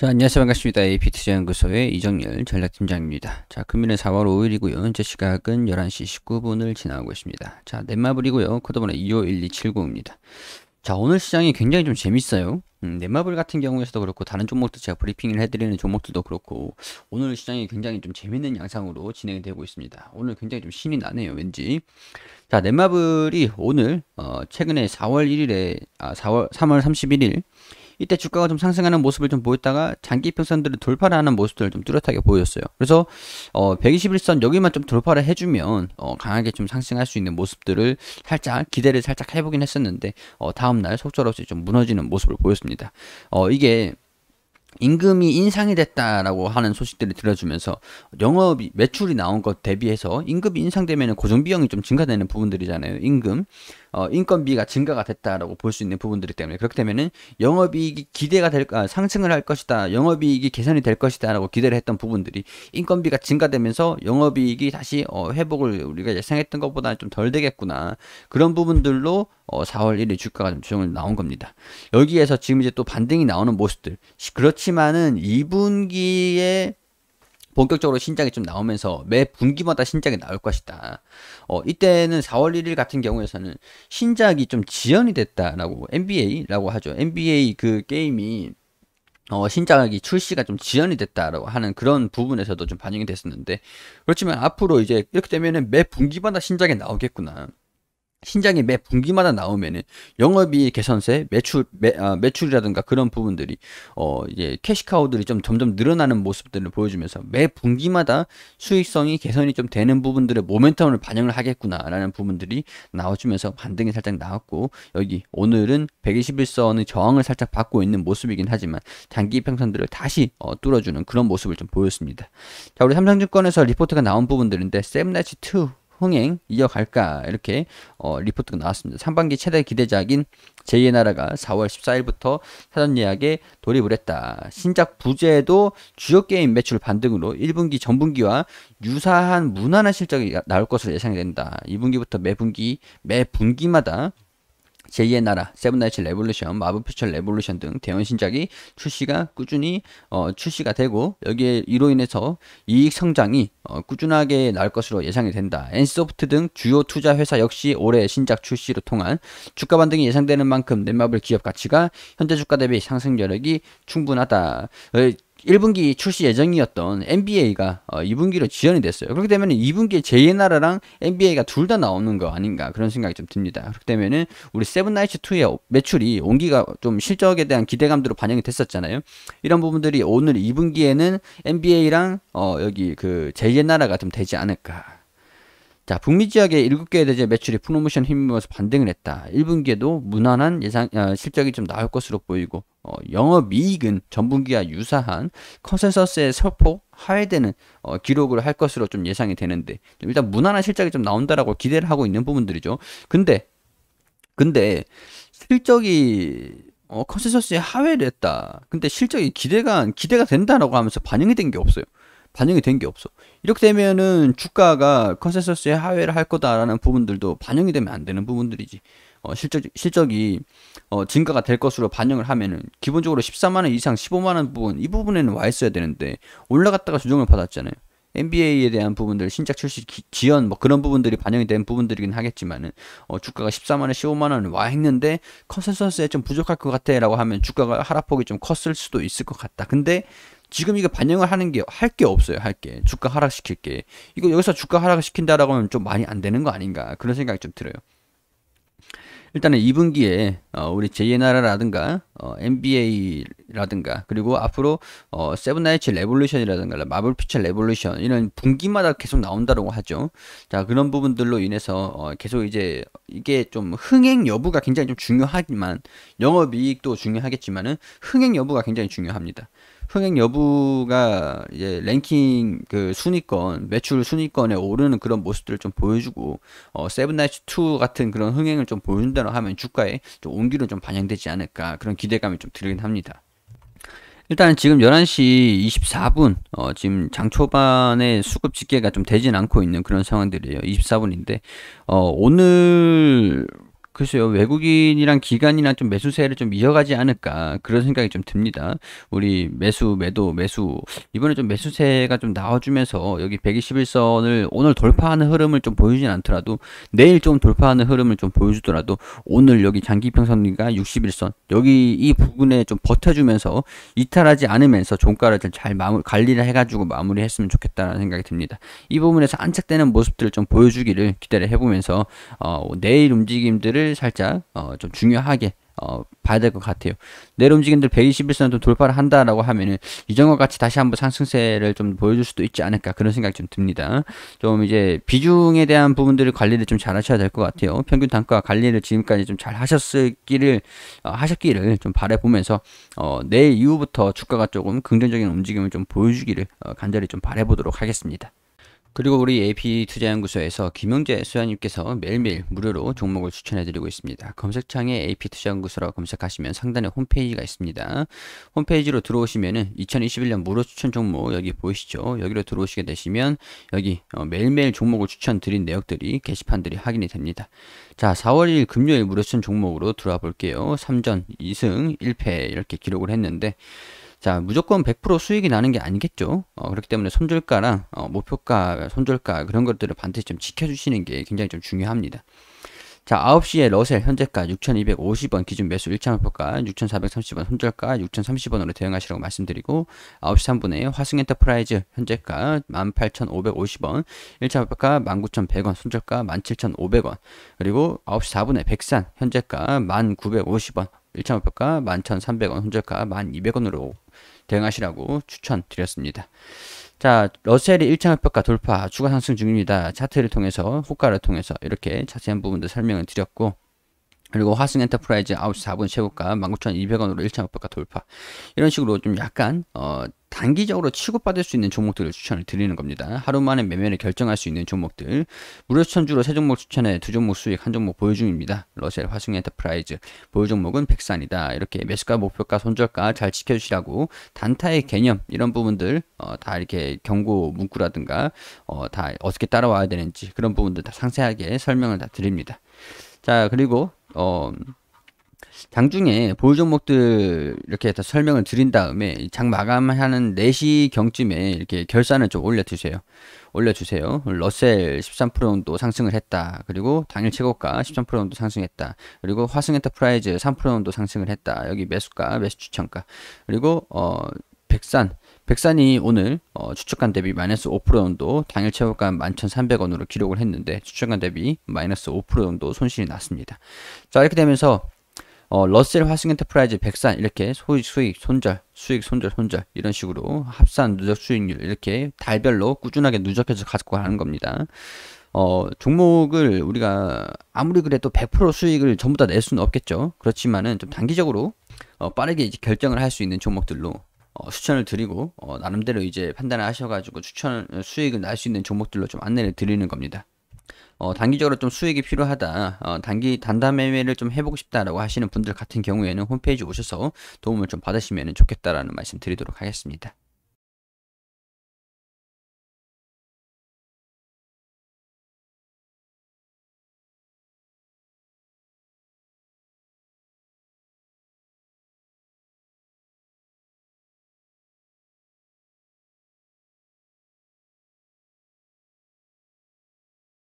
자, 안녕하세요. 반갑습니다. AP투자연구소의 이정열 전략팀장입니다. 자, 금일은 4월 5일이고요. 현재 시각은 11시 19분을 지나고 있습니다. 자, 넷마블이고요. 코드번호 251279입니다. 자, 오늘 시장이 굉장히 좀 재밌어요. 음, 넷마블 같은 경우에서도 그렇고 다른 종목도 제가 브리핑을 해드리는 종목들도 그렇고 오늘 시장이 굉장히 좀 재밌는 양상으로 진행이 되고 있습니다. 오늘 굉장히 좀 신이 나네요. 왠지 자 넷마블이 오늘 어, 최근에 4월 1일에 아 4월 3월 31일 이때 주가가 좀 상승하는 모습을 좀 보였다가 장기 평선들을 돌파를 하는 모습들을 좀 뚜렷하게 보였어요. 그래서 어 121선 여기만 좀 돌파를 해주면 어 강하게 좀 상승할 수 있는 모습들을 살짝 기대를 살짝 해보긴 했었는데 어 다음날 속절없이 좀 무너지는 모습을 보였습니다. 어 이게 임금이 인상이 됐다라고 하는 소식들을 들어주면서 영업이 매출이 나온 것 대비해서 임금이 인상되면 고정 비용이 좀 증가되는 부분들이잖아요. 임금 어, 인건비가 증가가 됐다라고 볼 수 있는 부분들이 때문에 그렇게 되면은 영업이익이 기대가 될 아, 상승을 할 것이다 영업이익이 개선이 될 것이다라고 기대를 했던 부분들이 인건비가 증가되면서 영업이익이 다시 어, 회복을 우리가 예상했던 것보다 좀덜 되겠구나 그런 부분들로 어, 4월 1일 주가가 좀 조정을 나온 겁니다. 여기에서 지금 이제 또 반등이 나오는 모습들. 그렇지만은 2분기에 본격적으로 신작이 좀 나오면서 매 분기마다 신작이 나올 것이다. 어, 이때는 4월 1일 같은 경우에서는 신작이 좀 지연이 됐다라고 NBA라고 하죠. NBA 그 게임이 어, 신작이 출시가 좀 지연이 됐다라고 하는 그런 부분에서도 좀 반영이 됐었는데 그렇지만 앞으로 이제 이렇게 되면은 매 분기마다 신작이 나오겠구나. 신장이 매 분기마다 나오면은 영업이 개선세, 매출 매, 아, 매출이라든가 그런 부분들이 어 이제 캐시카우들이 좀 점점 늘어나는 모습들을 보여주면서 매 분기마다 수익성이 개선이 좀 되는 부분들의 모멘텀을 반영을 하겠구나라는 부분들이 나와주면서 반등이 살짝 나왔고 여기 오늘은 121선의 저항을 살짝 받고 있는 모습이긴 하지만 장기 평선들을 다시 어, 뚫어주는 그런 모습을 좀 보였습니다. 자 우리 삼성증권에서 리포트가 나온 부분들인데 셈나치2 흥행 이어갈까 이렇게 어, 리포트가 나왔습니다. 3분기 최대 기대작인 제2의 나라가 4월 14일부터 사전 예약에 돌입을 했다. 신작 부재도 주요 게임 매출 반등으로 1분기 전분기와 유사한 무난한 실적이 나올 것으로 예상된다. 2분기부터 매 분기 매 분기마다 제2의 나라, 세븐나이츠 레볼루션, 마블 퓨처 레볼루션 등 대형 신작이 출시가 꾸준히 어, 출시가 되고 여기에 이로 인해서 이익 성장이 어, 꾸준하게 나올 것으로 예상이 된다. 엔소프트 등 주요 투자 회사 역시 올해 신작 출시로 통한 주가 반등이 예상되는 만큼 넷마블 기업 가치가 현재 주가 대비 상승 여력이 충분하다. 어, 1분기 출시 예정이었던 NBA가 2분기로 어, 지연이 됐어요. 그렇게 되면 2분기에 제2의 나라랑 NBA가 둘 다 나오는 거 아닌가 그런 생각이 좀 듭니다. 그렇게 되면은 우리 세븐나이츠2의 매출이 온기가 좀 실적에 대한 기대감대로 반영이 됐었잖아요. 이런 부분들이 오늘 2분기에는 NBA랑 어 여기 그 제2의 나라가 좀 되지 않을까. 자, 북미 지역의 7개의 대제 매출이 프로모션 힘입어서 반등을 했다. 1분기에도 무난한 예상 어, 실적이 좀 나올 것으로 보이고 어, 영업이익은 전분기와 유사한 컨센서스의 서포 하회되는 어, 기록을 할 것으로 좀 예상이 되는데 좀 일단 무난한 실적이 좀 나온다라고 기대를 하고 있는 부분들이죠. 근데 근데 실적이 어, 컨센서스에 하회를 했다. 근데 실적이 기대가 기대가 된다라고 하면서 반영이 된 게 없어요. 반영이 된 게 없어. 이렇게 되면은 주가가 컨센서스에 하회를 할 거다라는 부분들도 반영이 되면 안 되는 부분들이지. 어, 실적, 실적이 어, 증가가 될 것으로 반영을 하면은 기본적으로 14만원 이상 15만원 부분 이 부분에는 와 있어야 되는데 올라갔다가 조정을 받았잖아요. NBA에 대한 부분들 신작 출시 기, 지연 뭐 그런 부분들이 반영이 된 부분들이긴 하겠지만은 어, 주가가 14만 원, 15만 원와 했는데 컨센서스에 좀 부족할 것 같아라고 하면 주가가 하락폭이 좀 컸을 수도 있을 것 같다. 근데 지금 이거 반영을 하는 게 할 게 없어요. 할 게 주가 하락시킬 게 이거 여기서 주가 하락시킨다라고 을 하면 좀 많이 안 되는 거 아닌가 그런 생각이 좀 들어요. 일단은 2분기에 어, 우리 JNR라든가 어, NBA라든가 그리고 앞으로 어, 세븐나이츠 레볼루션이라든가 마블 피처 레볼루션 이런 분기마다 계속 나온다고 하죠. 자 그런 부분들로 인해서 어, 계속 이제 이게 좀 흥행 여부가 굉장히 좀 중요하지만 영업이익도 중요하겠지만은 흥행 여부가 굉장히 중요합니다. 흥행 여부가 이제 랭킹 그 순위권 매출 순위권에 오르는 그런 모습들을 좀 보여주고 어 세븐나이츠 2 같은 그런 흥행을 좀 보여준다고 하면 주가에 좀 온기로 좀 반영되지 않을까 그런 기대감이 좀 들긴 합니다. 일단 지금 11시 24분 어, 지금 장 초반에 수급 집계가 좀 되진 않고 있는 그런 상황들이에요. 24분인데 어, 오늘 글쎄요, 외국인이랑 기간이랑 좀 매수세를 좀 이어가지 않을까 그런 생각이 좀 듭니다. 우리 매수, 매도, 매수 이번에 좀 매수세가 좀 나와주면서 여기 121선을 오늘 돌파하는 흐름을 좀보여주진 않더라도 내일 좀 돌파하는 흐름을 좀 보여주더라도 오늘 여기 장기평선과 61선 여기 이 부분에 좀 버텨주면서 이탈하지 않으면서 종가를 좀잘 마무 관리를 해가지고 마무리했으면 좋겠다는 생각이 듭니다. 이 부분에서 안착되는 모습들을 좀 보여주기를 기대를 해보면서 어, 내일 움직임들을 살짝 어, 좀 중요하게 어, 봐야 될 것 같아요. 내일 움직임들 121선을 돌파를 한다라고 하면은 이전과 같이 다시 한번 상승세를 좀 보여줄 수도 있지 않을까 그런 생각이 좀 듭니다. 좀 이제 비중에 대한 부분들을 관리를 좀 잘 하셔야 될 것 같아요. 평균 단가 관리를 지금까지 좀 잘 하셨기를 어, 하셨기를 좀 바라보면서 어, 내일 이후부터 주가가 조금 긍정적인 움직임을 좀 보여주기를 어, 간절히 좀 바라보도록 하겠습니다. 그리고 우리 AP 투자연구소에서 김영재 소장님께서 매일매일 무료로 종목을 추천해드리고 있습니다. 검색창에 AP 투자연구소라고 검색하시면 상단에 홈페이지가 있습니다. 홈페이지로 들어오시면은 2021년 무료 추천 종목 여기 보이시죠? 여기로 들어오시게 되시면 여기 어, 매일매일 종목을 추천드린 내역들이 게시판들이 확인이 됩니다. 자, 4월 1일 금요일 무료 추천 종목으로 들어와 볼게요. 3전 2승 1패 이렇게 기록을 했는데 자, 무조건 100% 수익이 나는 게 아니겠죠. 어, 그렇기 때문에 손절가랑 어, 목표가, 손절가 그런 것들을 반드시 좀 지켜주시는 게 굉장히 좀 중요합니다. 자, 9시에 러셀 현재가 6,250원 기준 매수 1차 목표가 6,430원 손절가 6,030원으로 대응하시라고 말씀드리고 9시 3분에 화승 엔터프라이즈 현재가 18,550원 1차 목표가 19,100원 손절가 17,500원 그리고 9시 4분에 백산 현재가 1,950원 1차 목표가 11,300원, 손절가 1200원으로 대응하시라고 추천드렸습니다. 자, 러셀이 1차 목표가 돌파, 추가 상승 중입니다. 차트를 통해서, 호가를 통해서 이렇게 자세한 부분도 설명을 드렸고 그리고 화승 엔터프라이즈 9시 4분 최고가 19,200원으로 1차 목표가 돌파. 이런 식으로 좀 약간 어 단기적으로 취급받을 수 있는 종목들을 추천을 드리는 겁니다. 하루 만에 매매를 결정할 수 있는 종목들. 무료 추천주로 세 종목 추천해 두 종목 수익 한 종목 보유 중입니다. 러셀 화승 엔터프라이즈 보유 종목은 백산이다. 이렇게 매수가 목표가 손절가 잘 지켜주시라고 단타의 개념 이런 부분들 어, 다 이렇게 경고 문구라든가 어, 다 어떻게 따라와야 되는지 그런 부분들 다 상세하게 설명을 다 드립니다. 자 그리고 어 장중에 보유 종목들 이렇게 다 설명을 드린 다음에 장 마감하는 4시 경쯤에 이렇게 결산을 좀 올려주세요. 올려주세요. 러셀 13% 정도 상승을 했다. 그리고 당일 최고가 13% 정도 상승했다. 그리고 화승 엔터프라이즈 3% 정도 상승을 했다. 여기 매수가, 매수 추천가. 그리고 어 백산 백산이 오늘 어, 추측간 대비 마이너스 5% 정도 당일 최고가 11,300원으로 기록을 했는데 추측간 대비 마이너스 5% 정도 손실이 났습니다. 자 이렇게 되면서 어, 러셀 화승엔터프라이즈 백산 이렇게 소익 수익 손절 수익 손절 손절 이런 식으로 합산 누적 수익률 이렇게 달별로 꾸준하게 누적해서 갖고 가는 겁니다. 어, 종목을 우리가 아무리 그래도 100% 수익을 전부 다 낼 수는 없겠죠. 그렇지만은 좀 단기적으로 어, 빠르게 이제 결정을 할 수 있는 종목들로 어, 추천을 드리고 어, 나름대로 이제 판단을 하셔가지고 추천 수익을 날 수 있는 종목들로 좀 안내를 드리는 겁니다. 어, 단기적으로 좀 수익이 필요하다, 어, 단기 단단 매매를 좀 해보고 싶다라고 하시는 분들 같은 경우에는 홈페이지 오셔서 도움을 좀 받으시면 좋겠다라는 말씀 드리도록 하겠습니다.